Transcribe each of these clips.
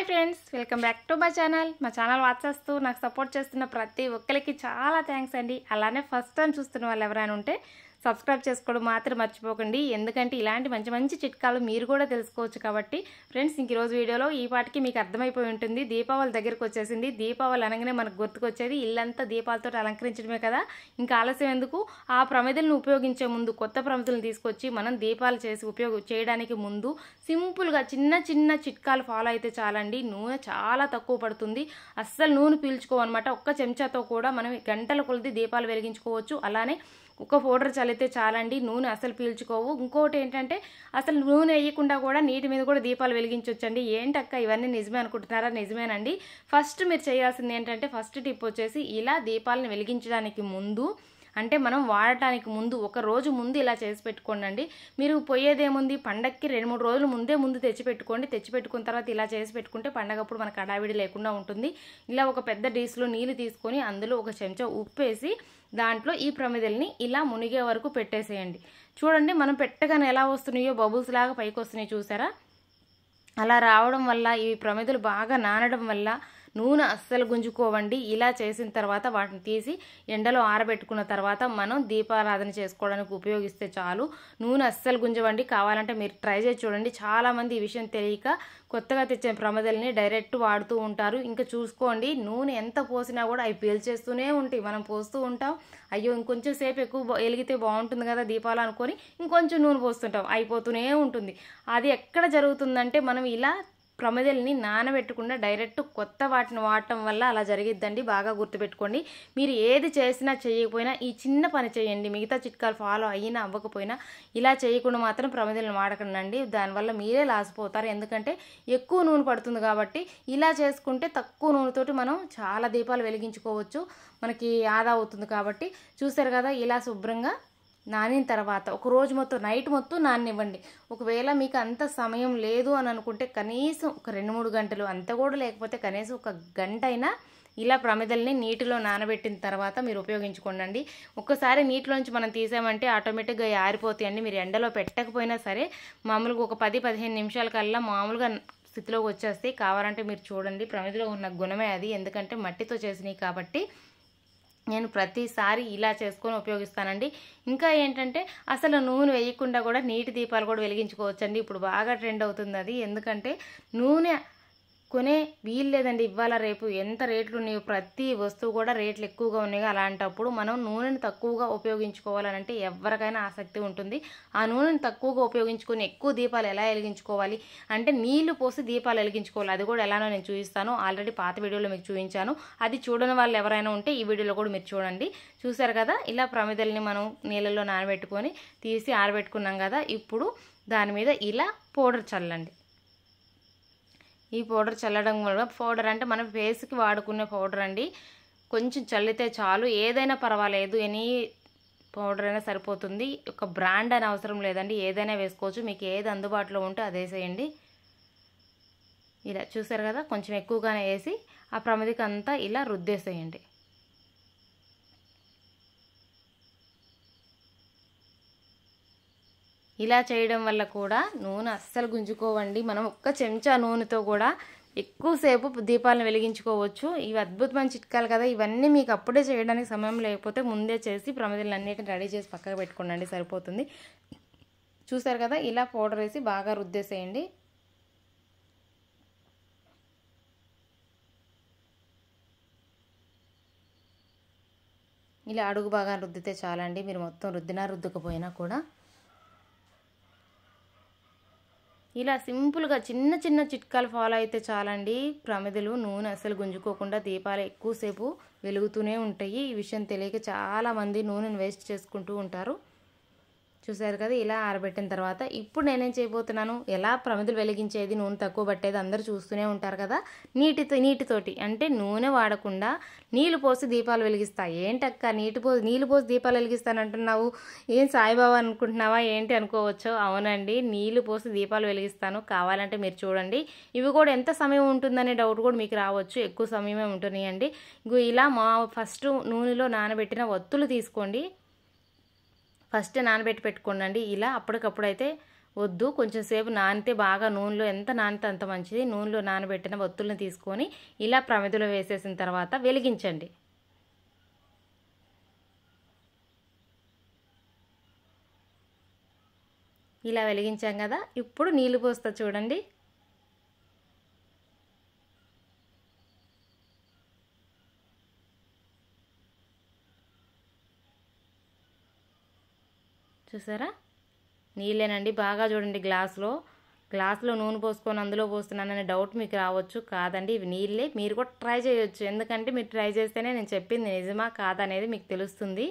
hi friends welcome back to my channel మా channel watch చేస్తూ నాకు సపోర్ట్ చేస్తున్న ప్రతి ఒక్కరికి చాలా థ్యాంక్స్ అండి అలానే ఫస్ట్ టైం చూస్తున్న వాళ్ళు ఎవరైనా ఉంటే సబ్స్క్రైబ్ చేసుకోవడం మాత్రం మర్చిపోకండి ఎందుకంటే ఇలాంటి మంచి మంచి చిట్కాలు మీరు కూడా తెలుసుకోవచ్చు కాబట్టి ఫ్రెండ్స్ ఇంక ఈరోజు వీడియోలో ఈ పాటికి మీకు అర్థమైపోయి ఉంటుంది దీపావళి దగ్గరకు వచ్చేసింది దీపావళి అనగానే మనకు గుర్తుకొచ్చేది ఇల్లంతా దీపాలతో అలంకరించడమే కదా ఇంకా ఆలస్యం ఎందుకు ఆ ప్రమిదలను ఉపయోగించే ముందు కొత్త ప్రమిదలను తీసుకొచ్చి మనం దీపాలు చేసి ఉపయోగ చేయడానికి ముందు సింపుల్గా చిన్న చిన్న చిట్కాలు ఫాలో అయితే చాలండి నూనె చాలా తక్కువ పడుతుంది అస్సలు నూనె పీల్చుకోవన్నమాట ఒక్క చెంచాతో కూడా మనం గంటల కొలది దీపాలు వెలిగించుకోవచ్చు అలానే ఒక పౌడర్ చల్లి అయితే అయితే చాలండి నూనె అసలు పీల్చుకోవు ఇంకోటి ఏంటంటే అసలు నూనె వేయకుండా కూడా నీటి మీద కూడా దీపాలు వెలిగించవచ్చండి ఏంటక్క ఇవన్నీ నిజమే అనుకుంటున్నారా నిజమేనండి ఫస్ట్ మీరు చేయాల్సింది ఏంటంటే ఫస్ట్ టిప్ వచ్చేసి ఇలా దీపాలను వెలిగించడానికి ముందు అంటే మనం వాడటానికి ముందు ఒక రోజు ముందు ఇలా చేసి పెట్టుకోండి మీరు పోయేదేముంది పండగకి రెండు మూడు రోజులు ముందే ముందు తెచ్చిపెట్టుకోండి తెచ్చిపెట్టుకున్న తర్వాత ఇలా చేసి పెట్టుకుంటే పండగప్పుడు మనకు అడావిడి లేకుండా ఉంటుంది ఇలా ఒక పెద్ద డీస్లో నీళ్ళు తీసుకొని అందులో ఒక చెంచా ఉప్పు వేసి దాంట్లో ఈ ప్రమిదల్ని ఇలా మునిగే వరకు పెట్టేసేయండి చూడండి మనం పెట్టగానే ఎలా వస్తున్నాయో బబుల్స్ లాగా పైకి వస్తున్నాయి చూసారా అలా రావడం వల్ల ఈ ప్రమిదలు బాగా నానడం వల్ల నూనె అస్సలు గుంజుకోవండి ఇలా చేసిన తర్వాత వాటిని తీసి ఎండలో ఆరబెట్టుకున్న తర్వాత మనం దీపారాధన చేసుకోవడానికి ఉపయోగిస్తే చాలు నూనె అస్సలు గుంజవండి కావాలంటే మీరు ట్రై చేసి చూడండి చాలామంది ఈ విషయం తెలియక కొత్తగా తెచ్చిన ప్రమదల్ని డైరెక్ట్ వాడుతూ ఉంటారు ఇంకా చూసుకోండి నూనె ఎంత పోసినా కూడా అవి పీల్చేస్తూనే ఉంటాయి మనం పోస్తూ ఉంటాం అయ్యో ఇంకొంచెం సేపు ఎక్కువ వెలిగితే బాగుంటుంది కదా దీపాలు అనుకొని ఇంకొంచెం నూనె పోస్తుంటాం అయిపోతూనే ఉంటుంది అది ఎక్కడ జరుగుతుందంటే మనం ఇలా ప్రమిదల్ని నానబెట్టకుండా డైరెక్ట్ కొత్త వాటిని వాడటం వల్ల అలా జరిగిద్దండి బాగా గుర్తుపెట్టుకోండి మీరు ఏది చేసినా చేయకపోయినా ఈ చిన్న పని చేయండి మిగతా చిట్కాలు ఫాలో అయినా అవ్వకపోయినా ఇలా చేయకుండా మాత్రం ప్రమదల్ని వాడకండి దానివల్ల మీరే లాసిపోతారు ఎందుకంటే ఎక్కువ నూనె పడుతుంది కాబట్టి ఇలా చేసుకుంటే తక్కువ నూనెతోటి మనం చాలా దీపాలు వెలిగించుకోవచ్చు మనకి ఆదా అవుతుంది కాబట్టి చూసారు కదా ఇలా శుభ్రంగా నానిన తర్వాత ఒక రోజు మొత్తం నైట్ మొత్తం నాననివ్వండి ఒకవేళ మీకు అంత సమయం లేదు అని అనుకుంటే కనీసం ఒక రెండు మూడు గంటలు అంత కూడా లేకపోతే కనీసం ఒక గంట అయినా ఇలా ప్రమిదల్ని నీటిలో నానబెట్టిన తర్వాత మీరు ఉపయోగించుకోండి ఒక్కసారి నీటిలోంచి మనం తీసామంటే ఆటోమేటిక్గా ఆరిపోతాయండి మీరు ఎండలో పెట్టకపోయినా సరే మామూలుగా ఒక పది పదిహేను నిమిషాల కల్లా మామూలుగా స్థితిలోకి వచ్చేస్తాయి కావాలంటే మీరు చూడండి ప్రమిదలో ఉన్న గుణమే అది ఎందుకంటే మట్టితో చేసినాయి కాబట్టి నేను ప్రతిసారి ఇలా చేసుకొని ఉపయోగిస్తానండి ఇంకా ఏంటంటే అసలు నూనె వేయకుండా కూడా నీటి దీపాలు కూడా వెలిగించుకోవచ్చండి ఇప్పుడు బాగా ట్రెండ్ అవుతుంది అది ఎందుకంటే నూనె కొనే వీలు లేదండి రేపు ఎంత రేట్లు ఉన్నాయో ప్రతి వస్తువు కూడా రేట్లు ఎక్కువగా ఉన్నాయి అలాంటప్పుడు మనం నూనెను తక్కువగా ఉపయోగించుకోవాలనంటే ఎవరికైనా ఆసక్తి ఉంటుంది ఆ నూనెను తక్కువగా ఉపయోగించుకొని ఎక్కువ దీపాలు ఎలా వెలిగించుకోవాలి అంటే నీళ్లు పోసి దీపాలు వెలిగించుకోవాలి అది కూడా ఎలానో నేను చూపిస్తాను ఆల్రెడీ పాత వీడియోలో మీకు చూపించాను అది చూడని వాళ్ళు ఎవరైనా ఉంటే ఈ వీడియోలో కూడా మీరు చూడండి చూసారు కదా ఇలా ప్రమిదల్ని మనం నీళ్ళలో నానబెట్టుకొని తీసి ఆరబెట్టుకున్నాం కదా ఇప్పుడు దాని మీద ఇలా పౌడర్ చల్లండి ఈ పౌడర్ చల్లడం వల్ల పౌడర్ అంటే మనం ఫేస్కి వాడుకునే పౌడర్ అండి కొంచెం చల్లితే చాలు ఏదైనా పర్వాలేదు ఎనీ పౌడర్ అయినా సరిపోతుంది ఒక బ్రాండ్ అని అవసరం లేదండి ఏదైనా వేసుకోవచ్చు మీకు ఏది అందుబాటులో ఉంటే అదే వేసేయండి ఇలా చూసారు కదా కొంచెం ఎక్కువగానే వేసి ఆ ప్రమిదికి అంతా ఇలా రుద్దేసేయండి ఇలా చేయడం వల్ల కూడా నూనె అస్సలు గుంజుకోవండి మనం ఒక్క చెంచా నూనెతో కూడా ఎక్కువసేపు దీపాలను వెలిగించుకోవచ్చు ఇవి అద్భుతమైన చిట్కాలు కదా ఇవన్నీ మీకు అప్పుడే చేయడానికి సమయం లేకపోతే ముందే చేసి అన్నిటిని రెడీ చేసి పక్కకు పెట్టుకోండి సరిపోతుంది చూసారు కదా ఇలా పౌడర్ వేసి బాగా రుద్దేసేయండి ఇలా అడుగు బాగా రుద్దితే చాలండి మీరు మొత్తం రుద్దినా రుద్దుకపోయినా కూడా ఇలా సింపుల్గా చిన్న చిన్న చిట్కాలు ఫాలో అయితే చాలండి ప్రమిదలు నూనె అసలు గుంజుకోకుండా దీపాలు ఎక్కువసేపు వెలుగుతూనే ఉంటాయి ఈ విషయం తెలియక చాలామంది నూనెను వేస్ట్ చేసుకుంటూ ఉంటారు చూసారు కదా ఇలా ఆరబెట్టిన తర్వాత ఇప్పుడు నేనేం చేయబోతున్నాను ఎలా ప్రమిదలు వెలిగించేది నూనె తక్కువ పట్టేది అందరూ చూస్తూనే ఉంటారు కదా నీటితో నీటితోటి అంటే నూనె వాడకుండా నీళ్ళు పోసి దీపాలు వెలిగిస్తా ఏంటక్క నీటి పోసి నీళ్ళు పోసి దీపాలు వెలిగిస్తానంటున్నావు ఏం సాయిబాబా అనుకుంటున్నావా ఏంటి అనుకోవచ్చు అవునండి నీళ్ళు పోసి దీపాలు వెలిగిస్తాను కావాలంటే మీరు చూడండి ఇవి కూడా ఎంత సమయం ఉంటుందనే డౌట్ కూడా మీకు రావచ్చు ఎక్కువ సమయమే ఉంటున్నాయండి ఇలా మా ఫస్ట్ నూనెలో నానబెట్టిన ఒత్తులు తీసుకోండి ఫస్ట్ నానబెట్టి పెట్టుకోండి ఇలా అప్పటికప్పుడు అయితే వద్దు కొంచెంసేపు నానితే బాగా నూనెలో ఎంత నానితే అంత మంచిది నూనెలో నానబెట్టిన ఒత్తులను తీసుకొని ఇలా ప్రమిదలో వేసేసిన తర్వాత వెలిగించండి ఇలా వెలిగించాం కదా ఇప్పుడు నీళ్ళు పోస్తా చూడండి చూసారా నీళ్ళేనండి బాగా చూడండి గ్లాస్లో గ్లాస్లో నూనె పోసుకొని అందులో పోస్తున్నాననే డౌట్ మీకు రావచ్చు కాదండి ఇవి నీళ్ళే మీరు కూడా ట్రై చేయొచ్చు ఎందుకంటే మీరు ట్రై చేస్తేనే నేను చెప్పింది నిజమా కాదనేది మీకు తెలుస్తుంది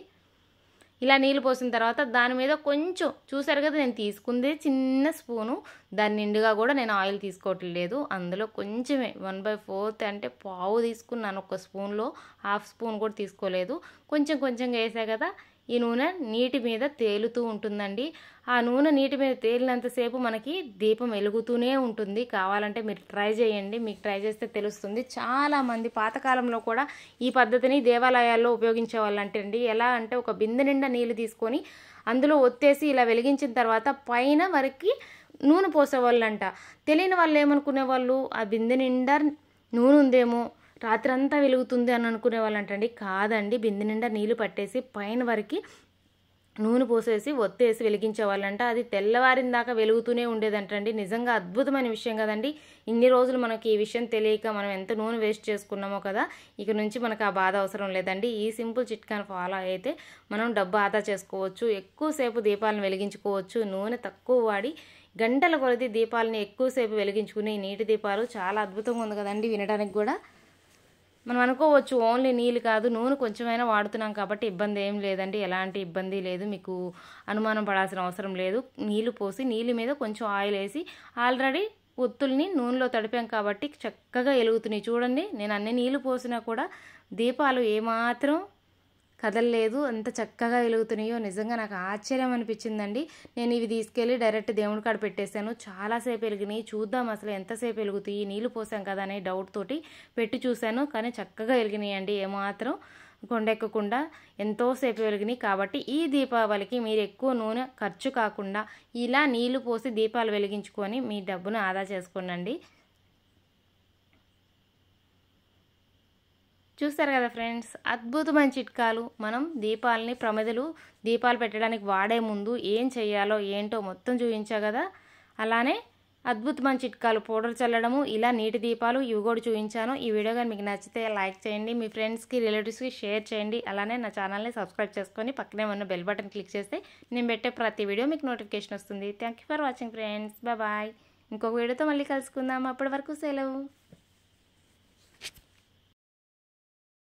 ఇలా నీళ్ళు పోసిన తర్వాత దాని మీద కొంచెం చూసారు కదా నేను తీసుకుంది చిన్న స్పూను దాని నిండుగా కూడా నేను ఆయిల్ తీసుకోవట్లేదు అందులో కొంచెమే వన్ బై ఫోర్త్ అంటే పావు తీసుకున్నాను ఒక స్పూన్లో హాఫ్ స్పూన్ కూడా తీసుకోలేదు కొంచెం కొంచెంగా వేసా కదా ఈ నూనె నీటి మీద తేలుతూ ఉంటుందండి ఆ నూనె నీటి మీద తేలినంతసేపు మనకి దీపం వెలుగుతూనే ఉంటుంది కావాలంటే మీరు ట్రై చేయండి మీకు ట్రై చేస్తే తెలుస్తుంది చాలామంది పాతకాలంలో కూడా ఈ పద్ధతిని దేవాలయాల్లో ఉపయోగించే వాళ్ళంటే అండి ఎలా అంటే ఒక బిందె నిండా నీళ్ళు తీసుకొని అందులో ఒత్తేసి ఇలా వెలిగించిన తర్వాత పైన వరకు నూనె పోసేవాళ్ళంట తెలియని వాళ్ళు ఏమనుకునేవాళ్ళు ఆ బిందె నిండా నూనె ఉందేమో రాత్రంతా వెలుగుతుంది అని అనుకునే వాళ్ళంటండి కాదండి బింది నిండా నీళ్లు పట్టేసి పైన వరకు నూనె పోసేసి ఒత్తేసి వెలిగించేవాళ్ళంట అది తెల్లవారిన దాకా వెలుగుతూనే ఉండేదంటండి నిజంగా అద్భుతమైన విషయం కదండి ఇన్ని రోజులు మనకి ఈ విషయం తెలియక మనం ఎంత నూనె వేస్ట్ చేసుకున్నామో కదా ఇక నుంచి మనకు ఆ బాధ అవసరం లేదండి ఈ సింపుల్ చిట్కాను ఫాలో అయితే మనం డబ్బు ఆదా చేసుకోవచ్చు ఎక్కువసేపు దీపాలను వెలిగించుకోవచ్చు నూనె తక్కువ వాడి గంటల కొలది దీపాలని ఎక్కువసేపు వెలిగించుకునే నీటి దీపాలు చాలా అద్భుతంగా ఉంది కదండి వినడానికి కూడా మనం అనుకోవచ్చు ఓన్లీ నీళ్ళు కాదు నూనె కొంచెమైనా వాడుతున్నాం కాబట్టి ఇబ్బంది ఏం లేదండి ఎలాంటి ఇబ్బంది లేదు మీకు అనుమానం పడాల్సిన అవసరం లేదు నీళ్లు పోసి నీళ్ళ మీద కొంచెం ఆయిల్ వేసి ఆల్రెడీ ఒత్తుల్ని నూనెలో తడిపాం కాబట్టి చక్కగా ఎలుగుతున్నాయి చూడండి నేను అన్ని నీళ్లు పోసినా కూడా దీపాలు ఏమాత్రం కదలలేదు అంత చక్కగా వెలుగుతున్నాయో నిజంగా నాకు ఆశ్చర్యం అనిపించిందండి నేను ఇవి తీసుకెళ్ళి డైరెక్ట్ దేవుడి కాడ పెట్టేశాను చాలాసేపు వెలిగినాయి చూద్దాం అసలు ఎంతసేపు వెలుగుతాయి నీళ్ళు పోసాం కదా అనే డౌట్ తోటి పెట్టి చూశాను కానీ చక్కగా వెలిగినాయండి ఏమాత్రం కొండెక్కకుండా ఎంతోసేపు వెలిగినాయి కాబట్టి ఈ దీపావళికి మీరు ఎక్కువ నూనె ఖర్చు కాకుండా ఇలా నీళ్లు పోసి దీపాలు వెలిగించుకొని మీ డబ్బును ఆదా చేసుకోనండి చూస్తారు కదా ఫ్రెండ్స్ అద్భుతమైన చిట్కాలు మనం దీపాలని ప్రమిదలు దీపాలు పెట్టడానికి వాడే ముందు ఏం చేయాలో ఏంటో మొత్తం చూపించా కదా అలానే అద్భుతమైన చిట్కాలు పౌడర్ చల్లడము ఇలా నీటి దీపాలు ఇవి కూడా చూపించాను ఈ వీడియో కానీ మీకు నచ్చితే లైక్ చేయండి మీ ఫ్రెండ్స్కి రిలేటివ్స్కి షేర్ చేయండి అలానే నా ఛానల్ని సబ్స్క్రైబ్ చేసుకొని పక్కనే ఉన్న బెల్ బటన్ క్లిక్ చేస్తే నేను పెట్టే ప్రతి వీడియో మీకు నోటిఫికేషన్ వస్తుంది thank for watching friends bye ఇంకొక వీడియోతో మళ్ళీ కలుసుకుందాం అప్పటి వరకు సెలవు